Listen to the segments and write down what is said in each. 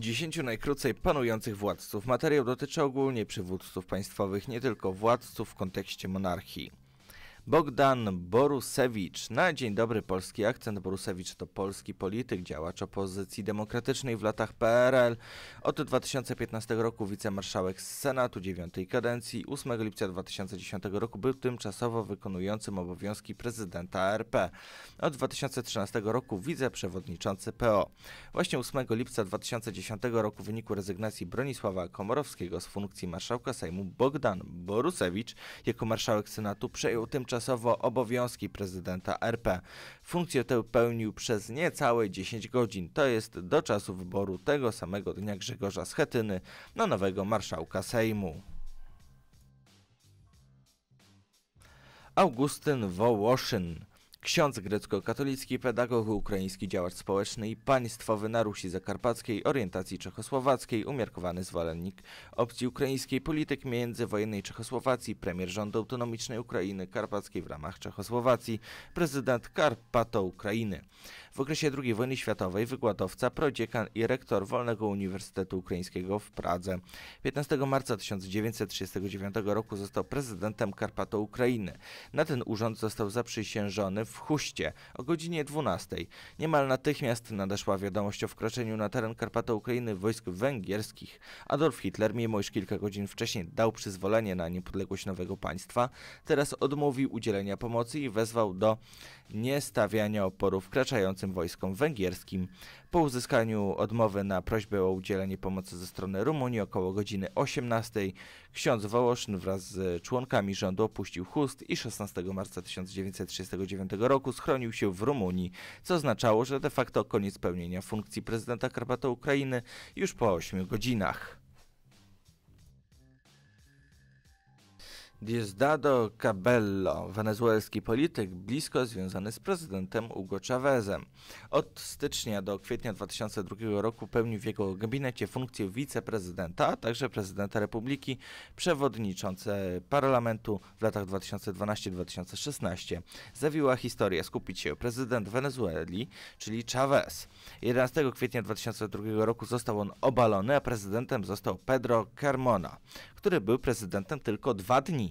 Dziesięciu najkrócej panujących władców. Materiał dotyczy ogólnie przywódców państwowych, nie tylko władców w kontekście monarchii. Bogdan Borusewicz. Na dzień dobry, polski akcent. Borusewicz to polski polityk, działacz opozycji demokratycznej w latach PRL. Od 2015 roku wicemarszałek Senatu 9 kadencji. 8 lipca 2010 roku był tymczasowo wykonującym obowiązki prezydenta RP. Od 2013 roku wiceprzewodniczący PO. Właśnie 8 lipca 2010 roku w wyniku rezygnacji Bronisława Komorowskiego z funkcji marszałka Sejmu Bogdan Borusewicz jako marszałek Senatu przejął tymczasowo dotychczasowo obowiązki prezydenta RP. Funkcję tę pełnił przez niecałe 10 godzin, to jest do czasu wyboru tego samego dnia Grzegorza Schetyny na nowego marszałka Sejmu. Augustyn Wołoszyn ksiądz grecko-katolicki, pedagog ukraiński, działacz społeczny i państwowy na Rusi Zakarpackiej, orientacji czechosłowackiej, umiarkowany zwolennik opcji ukraińskiej, polityk międzywojennej Czechosłowacji, premier rządu autonomicznej Ukrainy Karpackiej w ramach Czechosłowacji, prezydent Karpato Ukrainy. W okresie II wojny światowej wykładowca, prodziekan i rektor Wolnego Uniwersytetu Ukraińskiego w Pradze. 15 marca 1939 roku został prezydentem Karpato Ukrainy. Na ten urząd został zaprzysiężony w w Huście o godzinie 12. Niemal natychmiast nadeszła wiadomość o wkroczeniu na teren Karpaty Ukrainy wojsk węgierskich. Adolf Hitler, mimo iż kilka godzin wcześniej dał przyzwolenie na niepodległość nowego państwa, teraz odmówił udzielenia pomocy i wezwał do niestawiania oporu wkraczającym wojskom węgierskim. Po uzyskaniu odmowy na prośbę o udzielenie pomocy ze strony Rumunii około godziny 18 ksiądz Wołoszyn wraz z członkami rządu opuścił Chust i 16 marca 1939 roku schronił się w Rumunii, co oznaczało, że de facto koniec pełnienia funkcji prezydenta Karpaty Ukrainy już po 8 godzinach. Diosdado Cabello, wenezuelski polityk blisko związany z prezydentem Hugo Chavezem. Od stycznia do kwietnia 2002 roku pełnił w jego gabinecie funkcję wiceprezydenta, a także prezydenta republiki, przewodniczący parlamentu w latach 2012-2016. Zawiła historia skupić się prezydent Wenezueli, czyli Chavez. 11 kwietnia 2002 roku został on obalony, a prezydentem został Pedro Carmona, który był prezydentem tylko dwa dni.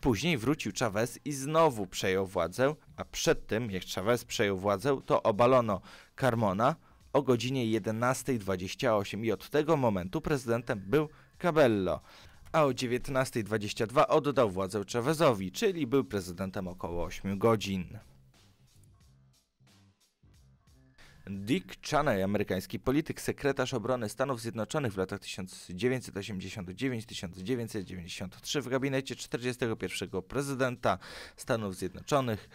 Później wrócił Chavez i znowu przejął władzę, a przed tym, jak Chavez przejął władzę, to obalono Carmona o godzinie 11.28 i od tego momentu prezydentem był Cabello a o 19.22 oddał władzę Chavezowi, czyli był prezydentem około 8 godzin. Dick Cheney, amerykański polityk, sekretarz obrony Stanów Zjednoczonych w latach 1989-1993 w gabinecie 41 prezydenta Stanów Zjednoczonych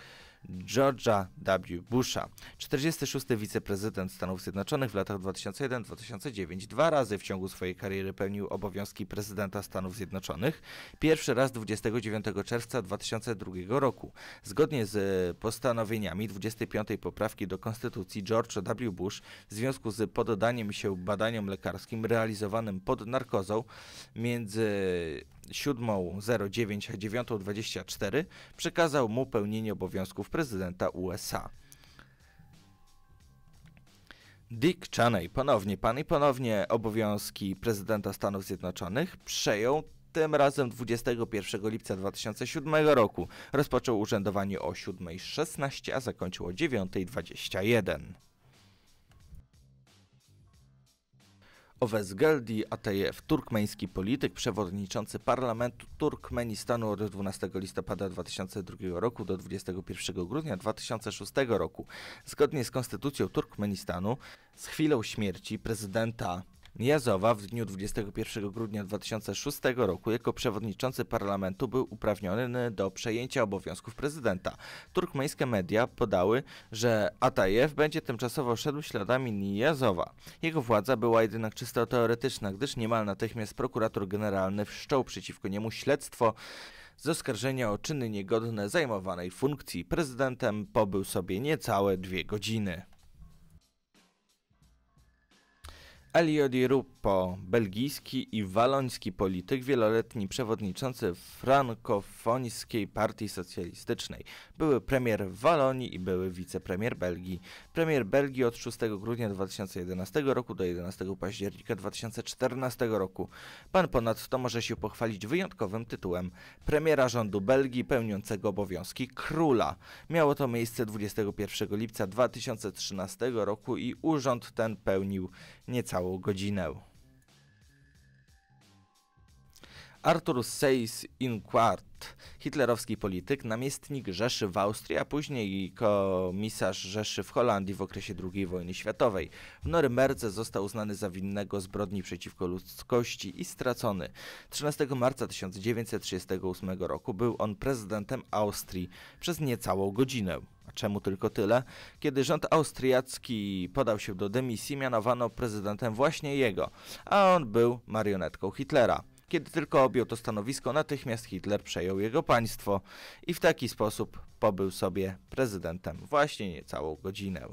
George'a W. Busha. 46. wiceprezydent Stanów Zjednoczonych w latach 2001-2009 dwa razy w ciągu swojej kariery pełnił obowiązki prezydenta Stanów Zjednoczonych. Pierwszy raz 29 czerwca 2002 roku. Zgodnie z e, postanowieniami 25. poprawki do Konstytucji George W. Bush w związku z pododaniem się badaniom lekarskim realizowanym pod narkozą między 7.09, przekazał mu pełnienie obowiązków prezydenta USA. Dick Cheney, ponownie pan i ponownie obowiązki prezydenta Stanów Zjednoczonych, przejął tym razem 21 lipca 2007 roku. Rozpoczął urzędowanie o 7.16, a zakończył o 9.21. Owezgeldi Atajew, turkmeński polityk, przewodniczący parlamentu Turkmenistanu od 12 listopada 2002 roku do 21 grudnia 2006 roku. Zgodnie z konstytucją Turkmenistanu, z chwilą śmierci prezydenta Jazowa w dniu 21 grudnia 2006 roku jako przewodniczący parlamentu był uprawniony do przejęcia obowiązków prezydenta. Turkmeńskie media podały, że Atajew będzie tymczasowo szedł śladami Nijazowa. Jego władza była jednak czysto teoretyczna, gdyż niemal natychmiast prokurator generalny wszczął przeciwko niemu śledztwo z oskarżenia o czyny niegodne zajmowanej funkcji. Prezydentem pobył sobie niecałe dwie godziny. Elio Di Rupo, belgijski i waloński polityk, wieloletni przewodniczący frankofońskiej partii socjalistycznej, były premier Walonii i były wicepremier Belgii. Premier Belgii od 6 grudnia 2011 roku do 11 października 2014 roku. Pan ponadto może się pochwalić wyjątkowym tytułem premiera rządu Belgii pełniącego obowiązki króla. Miało to miejsce 21 lipca 2013 roku i urząd ten pełnił niecałą godzinę. Artur Seyss Inquart, hitlerowski polityk, namiestnik Rzeszy w Austrii, a później komisarz Rzeszy w Holandii w okresie II wojny światowej. W Norymberdze został uznany za winnego zbrodni przeciwko ludzkości i stracony. 13 marca 1938 roku był on prezydentem Austrii przez niecałą godzinę czemu tylko tyle, kiedy rząd austriacki podał się do dymisji, mianowano prezydentem właśnie jego, a on był marionetką Hitlera. Kiedy tylko objął to stanowisko, natychmiast Hitler przejął jego państwo i w taki sposób pobył sobie prezydentem właśnie niecałą godzinę.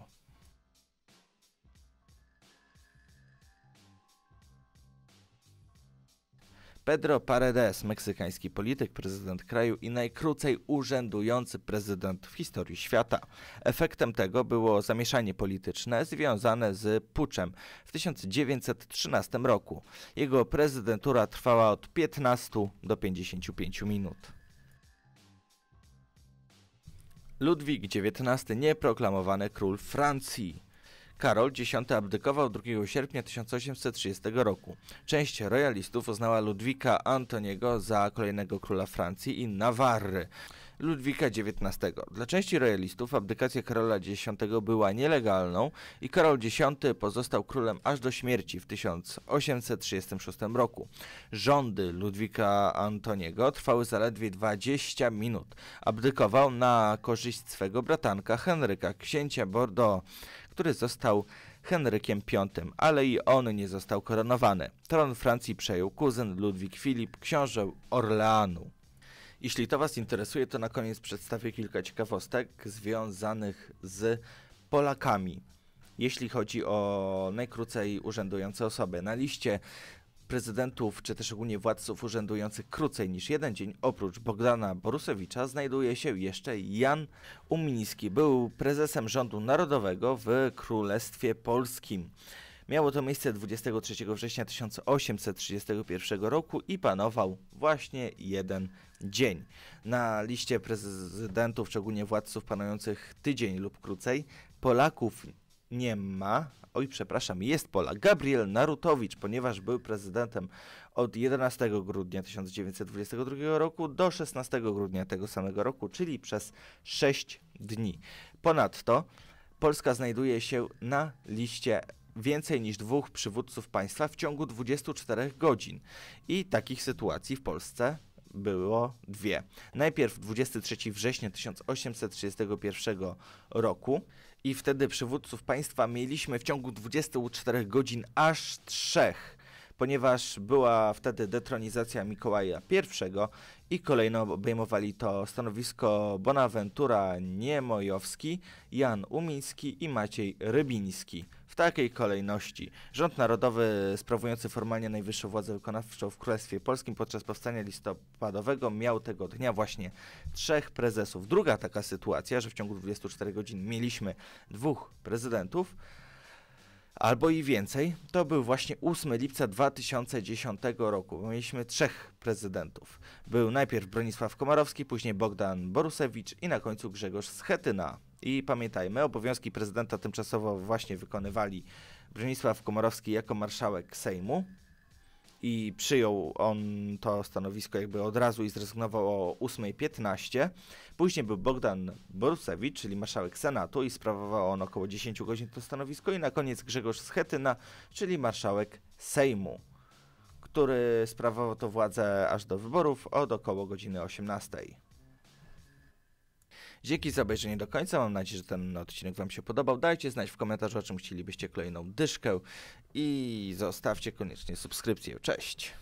Pedro Paredes, meksykański polityk, prezydent kraju i najkrócej urzędujący prezydent w historii świata. Efektem tego było zamieszanie polityczne związane z puczem w 1913 roku. Jego prezydentura trwała od 15 do 55 minut. Ludwik XIX, nieproklamowany król Francji. Karol X abdykował 2 sierpnia 1830 roku. Część royalistów uznała Ludwika Antoniego za kolejnego króla Francji i Nawarry. Ludwika XIX. Dla części royalistów abdykacja Karola X była nielegalną i Karol X pozostał królem aż do śmierci w 1836 roku. Rządy Ludwika Antoniego trwały zaledwie 20 minut. Abdykował na korzyść swego bratanka Henryka, księcia Bordeaux, który został Henrykiem V, ale i on nie został koronowany. Tron Francji przejął kuzyn Ludwik Filip, książę Orleanu. Jeśli to Was interesuje, to na koniec przedstawię kilka ciekawostek związanych z Polakami. Jeśli chodzi o najkrócej urzędujące osoby, na liście prezydentów, czy też ogólnie władców urzędujących krócej niż jeden dzień, oprócz Bogdana Borusewicza, znajduje się jeszcze Jan Umiński. Był prezesem rządu narodowego w Królestwie Polskim. Miało to miejsce 23 września 1831 roku i panował właśnie jeden dzień. Na liście prezydentów, szczególnie władców panujących tydzień lub krócej, Polaków nie ma, oj przepraszam, jest Polak, Gabriel Narutowicz, ponieważ był prezydentem od 11 grudnia 1922 roku do 16 grudnia tego samego roku, czyli przez 6 dni. Ponadto Polska znajduje się na liście więcej niż dwóch przywódców państwa w ciągu 24 godzin. I takich sytuacji w Polsce było dwie. Najpierw 23 września 1831 roku i wtedy przywódców państwa mieliśmy w ciągu 24 godzin aż trzech ponieważ była wtedy detronizacja Mikołaja I i kolejno obejmowali to stanowisko Bonaventura Niemojowski, Jan Umiński i Maciej Rybiński. W takiej kolejności rząd narodowy sprawujący formalnie najwyższą władzę wykonawczą w Królestwie Polskim podczas powstania listopadowego miał tego dnia właśnie trzech prezesów. Druga taka sytuacja, że w ciągu 24 godzin mieliśmy dwóch prezydentów albo i więcej, to był właśnie 8 lipca 2010 roku. Mieliśmy trzech prezydentów. Był najpierw Bronisław Komorowski, później Bogdan Borusewicz i na końcu Grzegorz Schetyna. I pamiętajmy, obowiązki prezydenta tymczasowo właśnie wykonywali Bronisław Komorowski jako marszałek Sejmu i przyjął on to stanowisko jakby od razu i zrezygnował o 8.15. Później był Bogdan Borusewicz, czyli marszałek Senatu i sprawował on około 10 godzin to stanowisko i na koniec Grzegorz Schetyna, czyli marszałek Sejmu, który sprawował to władzę aż do wyborów od około godziny 18. Dzięki za obejrzenie do końca. Mam nadzieję, że ten odcinek Wam się podobał. Dajcie znać w komentarzu, o czym chcielibyście kolejną dyszkę i zostawcie koniecznie subskrypcję. Cześć!